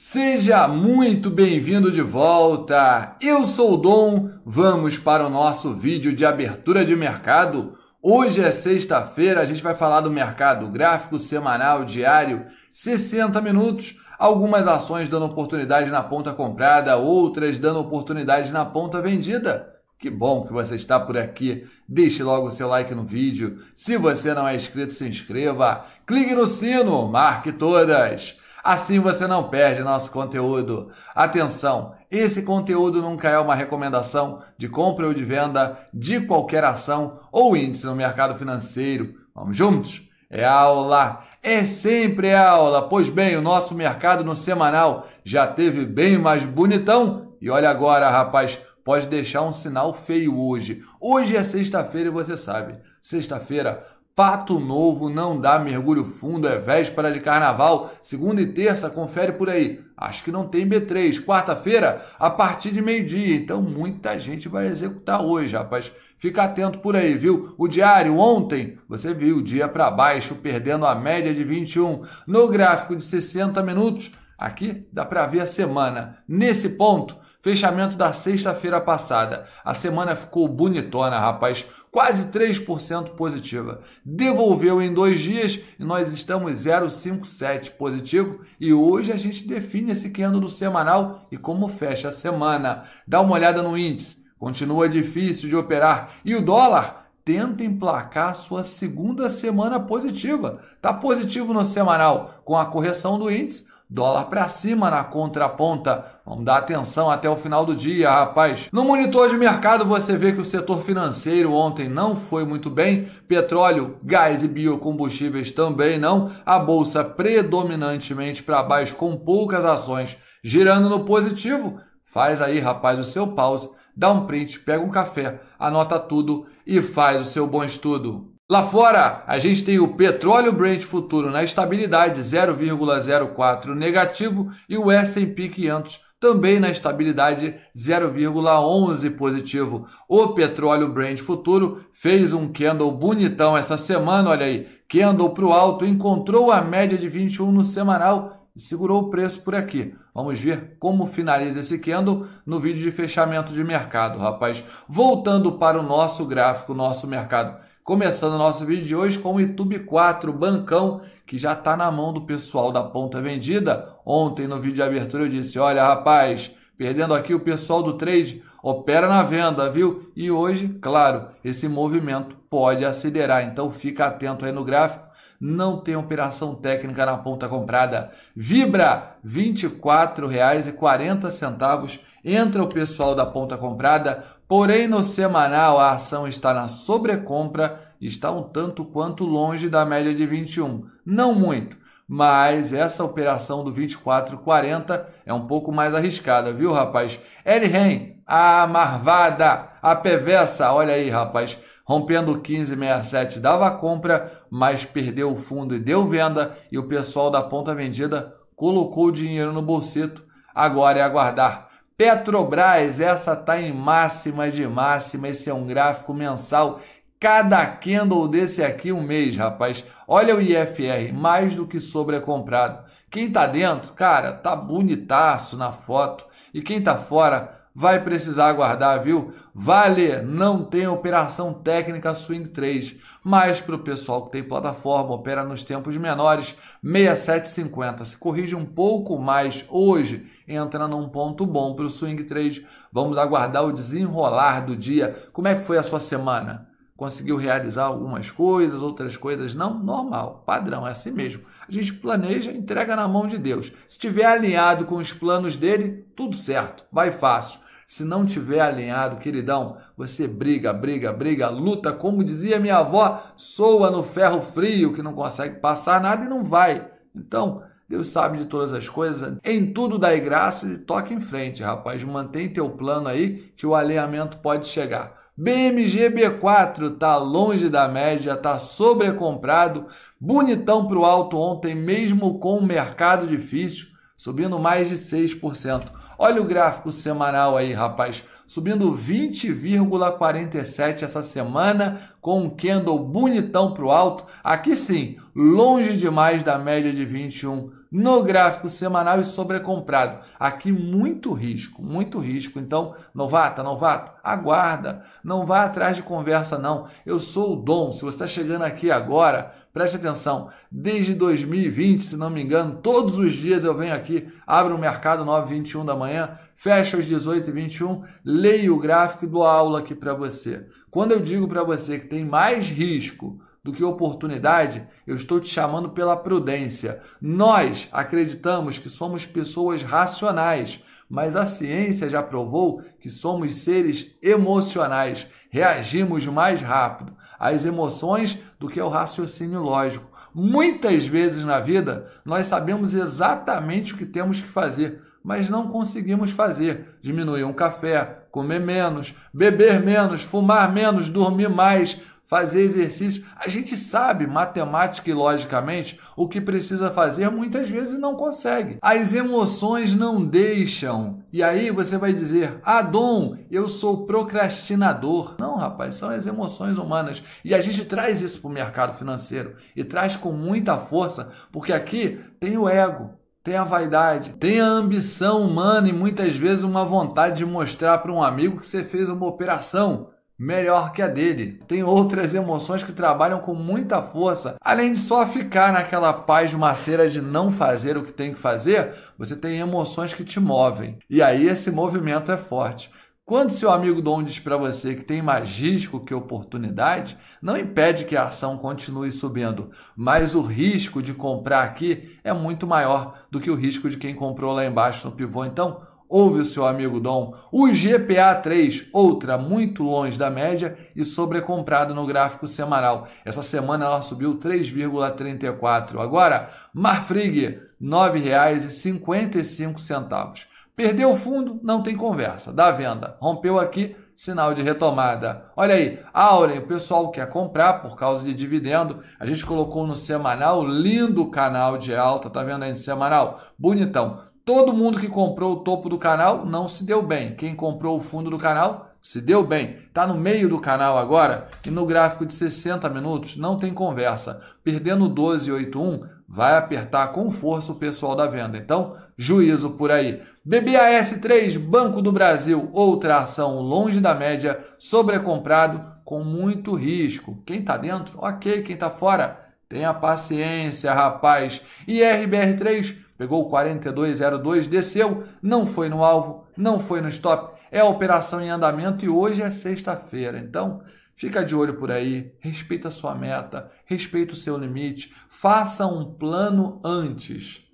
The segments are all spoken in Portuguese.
Seja muito bem-vindo de volta! Eu sou o Dom, vamos para o nosso vídeo de abertura de mercado. Hoje é sexta-feira, a gente vai falar do mercado gráfico semanal, diário, 60 minutos. Algumas ações dando oportunidade na ponta comprada, outras dando oportunidade na ponta vendida. Que bom que você está por aqui. Deixe logo o seu like no vídeo. Se você não é inscrito, se inscreva. Clique no sino, marque todas. Assim você não perde nosso conteúdo. Atenção, esse conteúdo nunca é uma recomendação de compra ou de venda de qualquer ação ou índice no mercado financeiro. Vamos juntos? É aula, é sempre aula. Pois bem, o nosso mercado no semanal já teve bem mais bonitão. E olha agora, rapaz, pode deixar um sinal feio hoje. Hoje é sexta-feira e você sabe, sexta-feira Pato Novo não dá mergulho fundo, é véspera de carnaval. Segunda e terça, confere por aí. Acho que não tem B3. Quarta-feira, a partir de meio-dia. Então, muita gente vai executar hoje, rapaz. Fica atento por aí, viu? O diário ontem, você viu o dia para baixo, perdendo a média de 21. No gráfico de 60 minutos, aqui dá para ver a semana. Nesse ponto, fechamento da sexta-feira passada. A semana ficou bonitona, rapaz quase 3% positiva. Devolveu em dois dias e nós estamos 0,57 positivo. E hoje a gente define esse candle do semanal e como fecha a semana. Dá uma olhada no índice, continua difícil de operar. E o dólar tenta emplacar sua segunda semana positiva. Está positivo no semanal com a correção do índice Dólar para cima na contraponta. Vamos dar atenção até o final do dia, rapaz. No monitor de mercado você vê que o setor financeiro ontem não foi muito bem. Petróleo, gás e biocombustíveis também não. A bolsa predominantemente para baixo com poucas ações girando no positivo. Faz aí, rapaz, o seu pause, dá um print, pega um café, anota tudo e faz o seu bom estudo. Lá fora, a gente tem o petróleo Brent futuro na estabilidade 0,04 negativo e o S&P 500 também na estabilidade 0,11 positivo. O petróleo Brent futuro fez um candle bonitão essa semana, olha aí, candle para o alto, encontrou a média de 21 no semanal e segurou o preço por aqui. Vamos ver como finaliza esse candle no vídeo de fechamento de mercado, rapaz. Voltando para o nosso gráfico, nosso mercado Começando o nosso vídeo de hoje com o YouTube 4 Bancão, que já está na mão do pessoal da Ponta Vendida. Ontem no vídeo de abertura eu disse: olha, rapaz, perdendo aqui o pessoal do trade opera na venda, viu? E hoje, claro, esse movimento pode acelerar, então fica atento aí no gráfico não tem operação técnica na ponta comprada. Vibra R$ 24,40. Entra o pessoal da ponta comprada, Porém, no semanal, a ação está na sobrecompra e está um tanto quanto longe da média de 21. Não muito, mas essa operação do 24,40 é um pouco mais arriscada, viu, rapaz? Elren, a marvada, a Pevessa, olha aí, rapaz. Rompendo o 15,67 dava compra, mas perdeu o fundo e deu venda, e o pessoal da ponta vendida colocou o dinheiro no bolseto. Agora é aguardar Petrobras, essa tá em máxima de máxima, esse é um gráfico mensal. Cada candle desse aqui um mês, rapaz. Olha o IFR, mais do que sobrecomprado. Quem tá dentro, cara, tá bonitaço na foto. E quem tá fora, vai precisar aguardar, viu? Vale, não tem operação técnica swing trade, mas para o pessoal que tem plataforma, opera nos tempos menores, 67,50. Se corrige um pouco mais hoje, entra num ponto bom para o swing trade. Vamos aguardar o desenrolar do dia. Como é que foi a sua semana? Conseguiu realizar algumas coisas, outras coisas não? Normal, padrão, é assim mesmo. A gente planeja, entrega na mão de Deus. Se estiver alinhado com os planos dele, tudo certo, vai fácil. Se não tiver alinhado, queridão, você briga, briga, briga, luta, como dizia minha avó, soa no ferro frio que não consegue passar nada e não vai. Então, Deus sabe de todas as coisas, em tudo dai graça e toca em frente, rapaz. Mantém teu plano aí que o alinhamento pode chegar. BMG B4 tá longe da média, tá sobrecomprado, bonitão pro alto ontem, mesmo com o mercado difícil, subindo mais de 6%. Olha o gráfico semanal aí, rapaz, subindo 20,47 essa semana, com um candle bonitão pro alto. Aqui sim, longe demais da média de 21 no gráfico semanal e sobrecomprado. Aqui muito risco, muito risco. Então, novata, novato, aguarda. Não vá atrás de conversa, não. Eu sou o Dom. Se você está chegando aqui agora, Preste atenção, desde 2020, se não me engano, todos os dias eu venho aqui, abro o mercado 9 21 da manhã, fecho às 18 h 21, leio o gráfico e dou aula aqui para você. Quando eu digo para você que tem mais risco do que oportunidade, eu estou te chamando pela prudência. Nós acreditamos que somos pessoas racionais, mas a ciência já provou que somos seres emocionais, reagimos mais rápido as emoções do que é o raciocínio lógico. Muitas vezes na vida nós sabemos exatamente o que temos que fazer, mas não conseguimos fazer. Diminuir um café, comer menos, beber menos, fumar menos, dormir mais, fazer exercícios, A gente sabe, matemática e logicamente, o que precisa fazer muitas vezes não consegue. As emoções não deixam. E aí você vai dizer: Ah, Dom, eu sou procrastinador. Não, rapaz, são as emoções humanas. E a gente traz isso para o mercado financeiro e traz com muita força, porque aqui tem o ego. Tem a vaidade, tem a ambição humana e muitas vezes uma vontade de mostrar para um amigo que você fez uma operação melhor que a dele. Tem outras emoções que trabalham com muita força. Além de só ficar naquela paz maceira de não fazer o que tem que fazer, você tem emoções que te movem. E aí esse movimento é forte. Quando seu amigo Dom diz para você que tem mais risco que oportunidade, não impede que a ação continue subindo, mas o risco de comprar aqui é muito maior do que o risco de quem comprou lá embaixo no pivô. Então, ouve o seu amigo Dom, o GPA3, outra muito longe da média e sobrecomprado no gráfico semanal. Essa semana ela subiu 3,34. Agora, Marfrig, R$ 9,55. Perdeu o fundo, não tem conversa, dá venda. Rompeu aqui, sinal de retomada. Olha aí, Aurem, o pessoal quer comprar por causa de dividendo. A gente colocou no semanal, lindo canal de alta, tá vendo aí no semanal? Bonitão. Todo mundo que comprou o topo do canal não se deu bem. Quem comprou o fundo do canal se deu bem. Está no meio do canal agora e no gráfico de 60 minutos não tem conversa. Perdendo 12,81 vai apertar com força o pessoal da venda. Então, juízo por aí. BBAS3, Banco do Brasil, outra ação longe da média, sobrecomprado com muito risco. Quem está dentro, ok. Quem está fora, tenha paciência, rapaz. E RBR3, pegou o 4202, desceu, não foi no alvo, não foi no stop. É a operação em andamento e hoje é sexta-feira. Então, fica de olho por aí, respeita a sua meta, respeita o seu limite, faça um plano antes.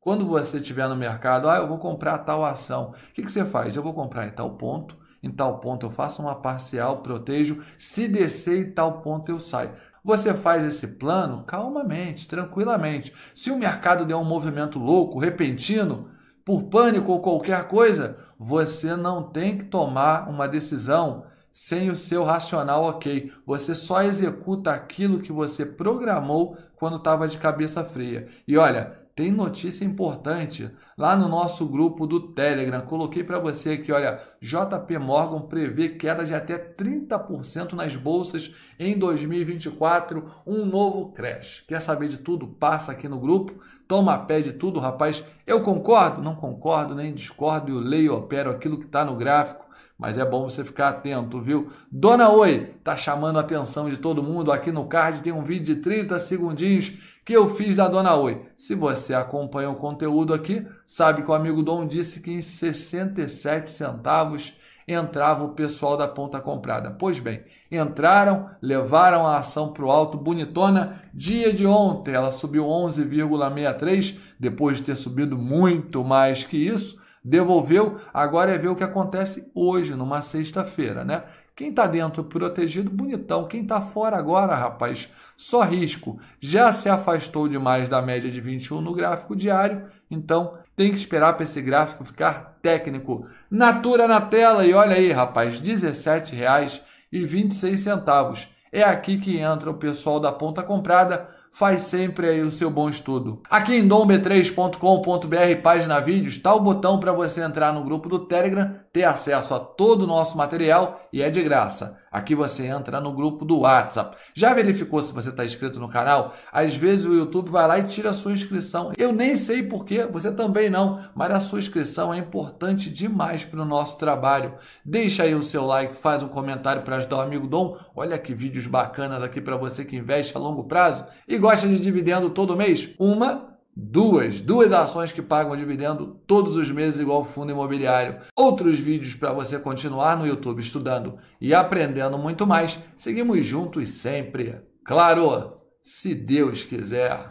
Quando você estiver no mercado, ah, eu vou comprar tal ação. O que, que você faz? Eu vou comprar em tal ponto, em tal ponto eu faço uma parcial, protejo, se descer em tal ponto eu saio. Você faz esse plano calmamente, tranquilamente. Se o mercado der um movimento louco, repentino, por pânico ou qualquer coisa, você não tem que tomar uma decisão sem o seu racional ok. Você só executa aquilo que você programou quando estava de cabeça fria. E olha, tem notícia importante lá no nosso grupo do Telegram. Coloquei para você aqui, olha, JP Morgan prevê queda de até 30% nas bolsas em 2024, um novo crash. Quer saber de tudo? Passa aqui no grupo, toma pé de tudo, rapaz. Eu concordo, não concordo, nem discordo, eu leio, opero aquilo que está no gráfico mas é bom você ficar atento, viu? Dona Oi tá chamando a atenção de todo mundo. Aqui no card tem um vídeo de 30 segundinhos que eu fiz da Dona Oi. Se você acompanha o conteúdo aqui, sabe que o amigo Dom disse que em 67 centavos entrava o pessoal da ponta comprada. Pois bem, entraram, levaram a ação para o alto, bonitona. Dia de ontem ela subiu 11,63, depois de ter subido muito mais que isso. Devolveu, agora é ver o que acontece hoje, numa sexta-feira, né? Quem está dentro protegido, bonitão. Quem está fora agora, rapaz, só risco. Já se afastou demais da média de 21 no gráfico diário, então tem que esperar para esse gráfico ficar técnico. Natura na tela e olha aí, rapaz, R$ 17,26. É aqui que entra o pessoal da ponta comprada faz sempre aí o seu bom estudo. Aqui em domb3.com.br, página vídeos, está o botão para você entrar no grupo do Telegram, ter acesso a todo o nosso material e é de graça. Aqui você entra no grupo do WhatsApp. Já verificou se você está inscrito no canal? Às vezes o YouTube vai lá e tira a sua inscrição. Eu nem sei porquê, você também não, mas a sua inscrição é importante demais para o nosso trabalho. Deixa aí o seu like, faz um comentário para ajudar o amigo Dom. Olha que vídeos bacanas aqui para você que investe a longo prazo e gosta de dividendo todo mês. Uma duas, duas ações que pagam dividendo todos os meses igual fundo imobiliário. Outros vídeos para você continuar no YouTube estudando e aprendendo muito mais. Seguimos juntos sempre. Claro, se Deus quiser.